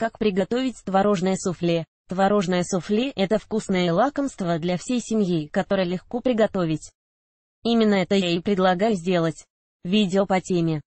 Как приготовить творожное суфле? Творожное суфле – это вкусное лакомство для всей семьи, которое легко приготовить. Именно это я и предлагаю сделать. Видео по теме.